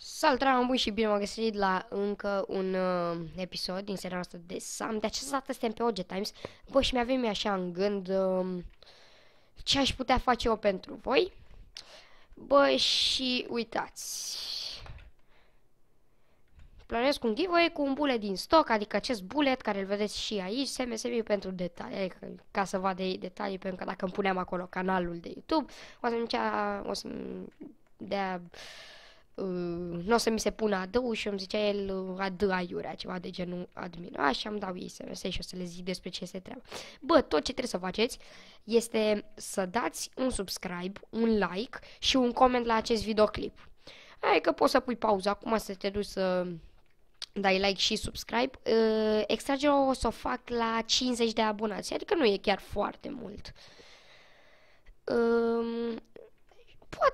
Salutare, am bun și bine m-am găsit la încă un uh, episod din seria noastră de Sam. De această dată suntem pe OG Times. Bă, și mi-avem așa în gând uh, ce aș putea face eu pentru voi. Bă, și uitați. Planez un giveaway cu un bulet din stoc, adică acest bulet care îl vedeți și aici, SMS pentru detalii, adică ca să vadă ei detalii, pentru că dacă îmi puneam acolo canalul de YouTube, o să-mi o să-mi dea Uh, nu o să mi se pună adău și îmi zicea el uh, adă aiurea, ceva de genul admira și am dau ei SMS și o să le zic despre ce se treabă. Bă, tot ce trebuie să faceți este să dați un subscribe, un like și un coment la acest videoclip. că poți să pui pauză acum să te duci să dai like și subscribe. Uh, extragerea o să o fac la 50 de abonați, adică nu e chiar foarte mult.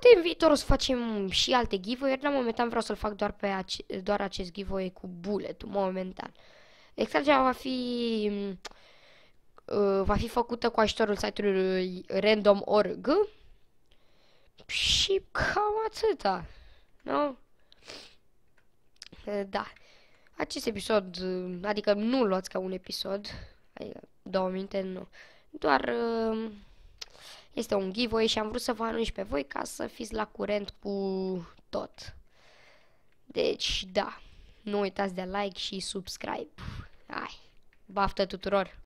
Poate în viitor o să facem și alte giveaway-uri, dar momentan vreau să-l fac doar, pe ace- doar acest giveaway cu bullet momentan. Extragerea va fi mm, uh, va fi făcută cu ajutorul site-ului random.org și cam atâta. Nu? Eh, da. Acest episod, adică nu luați ca un episod, adică două minute, nu. Doar uh, este un giveaway și am vrut să vă anunț pe voi ca să fiți la curent cu tot. Deci, da, nu uitați de like și subscribe. Hai, baftă tuturor!